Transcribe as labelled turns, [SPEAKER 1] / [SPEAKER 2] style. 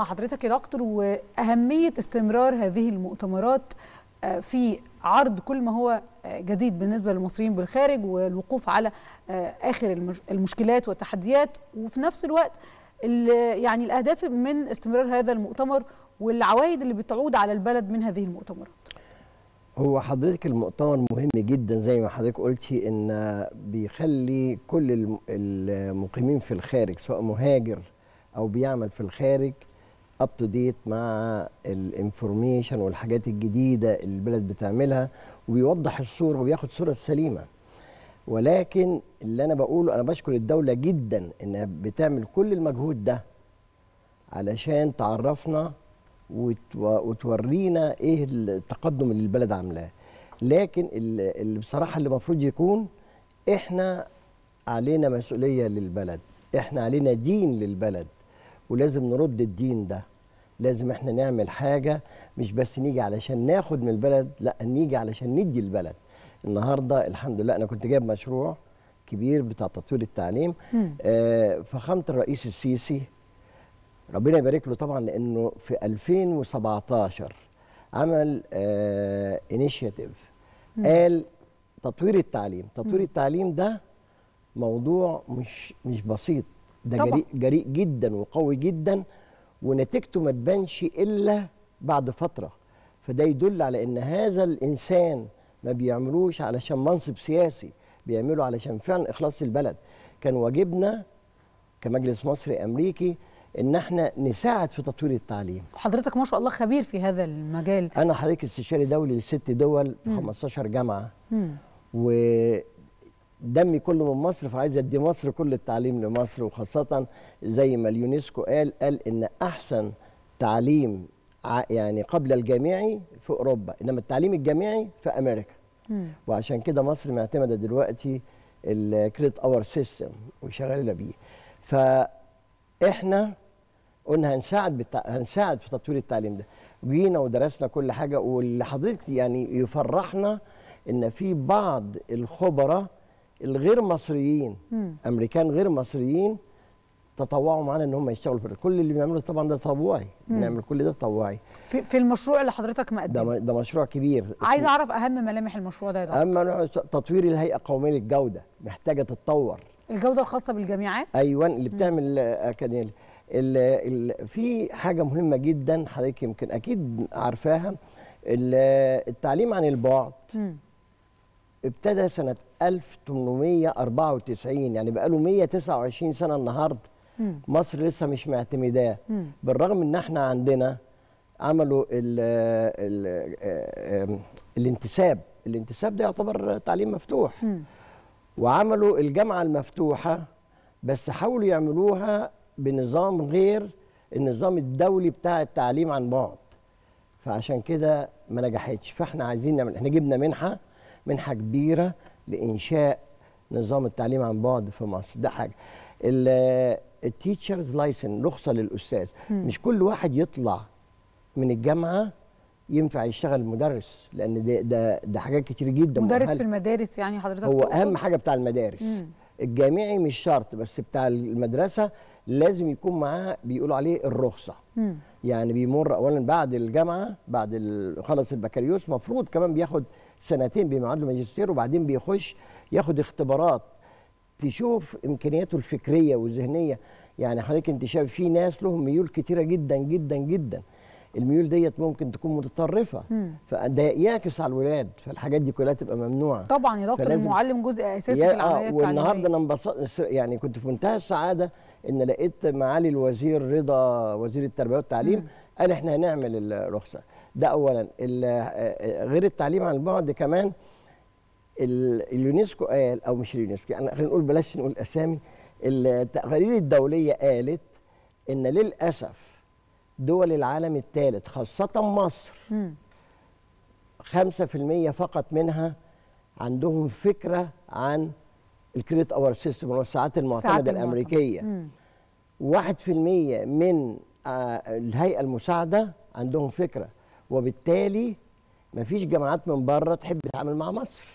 [SPEAKER 1] مع حضرتك يا دكتور واهميه استمرار هذه المؤتمرات آه، في عرض كل ما هو آه، جديد بالنسبه للمصريين بالخارج والوقوف على آه، اخر المشكلات والتحديات وفي نفس الوقت يعني الاهداف من استمرار هذا المؤتمر والعوائد اللي بتعود على البلد من هذه المؤتمرات. هو حضرتك المؤتمر مهم جدا زي ما حضرتك قلتي ان بيخلي كل المقيمين في الخارج سواء مهاجر او بيعمل في الخارج اب تو ديت مع الانفورميشن والحاجات الجديده اللي البلد بتعملها وبيوضح الصوره وبياخد الصوره السليمه ولكن اللي انا بقوله انا بشكر الدوله جدا انها بتعمل كل المجهود ده علشان تعرفنا وتورينا ايه التقدم اللي البلد عاملاه لكن اللي بصراحه اللي المفروض يكون احنا علينا مسؤوليه للبلد احنا علينا دين للبلد ولازم نرد الدين ده لازم احنا نعمل حاجه مش بس نيجي علشان ناخد من البلد لا نيجي علشان ندي البلد النهارده الحمد لله انا كنت جايب مشروع كبير بتاع تطوير التعليم آه فخامه الرئيس السيسي ربنا يبارك له طبعا لانه في 2017 عمل آه انيشيتيف قال تطوير التعليم تطوير مم. التعليم ده موضوع مش مش بسيط ده جريء جريء جدا وقوي جدا ونتيجته ما تبانش الا بعد فتره فده يدل على ان هذا الانسان ما بيعملوش علشان منصب سياسي بيعملوا علشان فعلا اخلاص البلد كان واجبنا كمجلس مصري امريكي ان احنا نساعد في تطوير التعليم حضرتك ما شاء الله خبير في هذا المجال انا حضرتك استشاري دولي لست دول في 15 جامعه مم. دمي كله من مصر فعايز ادي مصر كل التعليم لمصر وخاصه زي ما اليونسكو قال قال ان احسن تعليم يعني قبل الجامعي في اوروبا انما التعليم الجامعي في امريكا وعشان كده مصر معتمده دلوقتي الكريدت اور سيستم وشغاله بيه فاحنا قلنا هنساعد بتا... هنساعد في تطوير التعليم ده جينا ودرسنا كل حاجه واللي حضرتك يعني يفرحنا ان في بعض الخبراء الغير مصريين مم. امريكان غير مصريين تطوعوا معانا ان هم يشتغلوا في كل اللي بنعمله طبعا ده تطوعي بنعمل كل ده تطوعي في, في المشروع اللي حضرتك مقدمه ده, مشروع كبير عايز اعرف اهم ملامح المشروع ده يا دكتور اهم تطوير الهيئه القوميه للجوده محتاجه تتطور الجوده الخاصه بالجامعات ايوه اللي بتعمل اكاديميه في حاجه مهمه جدا حضرتك يمكن اكيد عارفاها التعليم عن البعد ابتدى سنة 1894 يعني بقاله 129 سنة النهاردة مصر لسه مش معتمداه بالرغم ان احنا عندنا عملوا الـ ال ال آه، الانتساب الانتساب ده يعتبر تعليم مفتوح وعملوا الجامعة المفتوحة بس حاولوا يعملوها بنظام غير النظام الدولي بتاع التعليم عن بعد فعشان كده ما نجحتش فاحنا عايزين نعمل احنا جبنا منحه منحة كبيرة لإنشاء نظام التعليم عن بعد في مصر ده حاجة التيتشرز لايسن رخصة للأستاذ م. مش كل واحد يطلع من الجامعة ينفع يشتغل مدرس لان ده ده, ده حاجات كتير جدا مدرس في المدارس يعني حضرتك هو اهم حاجه بتاع المدارس مم. الجامعي مش شرط بس بتاع المدرسه لازم يكون معاها بيقولوا عليه الرخصه م. يعني بيمر اولا بعد الجامعه بعد خلص البكالوريوس مفروض كمان بياخد سنتين بمعادله ماجستير وبعدين بيخش ياخد اختبارات تشوف امكانياته الفكريه والذهنيه يعني حضرتك انت شايف في ناس لهم ميول كتيره جدا جدا جدا الميول ديت ممكن تكون متطرفه فده يعكس على الولاد فالحاجات دي كلها تبقى ممنوعه طبعا يا دكتور المعلم جزء اساسي في آه، العمليه التعليميه والنهارده انا انبسطت يعني كنت في منتهى السعاده ان لقيت معالي الوزير رضا وزير التربيه والتعليم مم. قال احنا هنعمل الرخصه ده اولا آه، غير التعليم عن بعد كمان اليونسكو قال او مش اليونسكو يعني خلينا نقول بلاش نقول اسامي التقارير الدوليه قالت ان للاسف دول العالم الثالث خاصة مصر في 5% فقط منها عندهم فكرة عن الكريت اور سيستم والساعات المعتمدة الأمريكية في 1% من آه، الهيئة المساعدة عندهم فكرة وبالتالي مفيش جامعات من بره تحب تتعامل مع مصر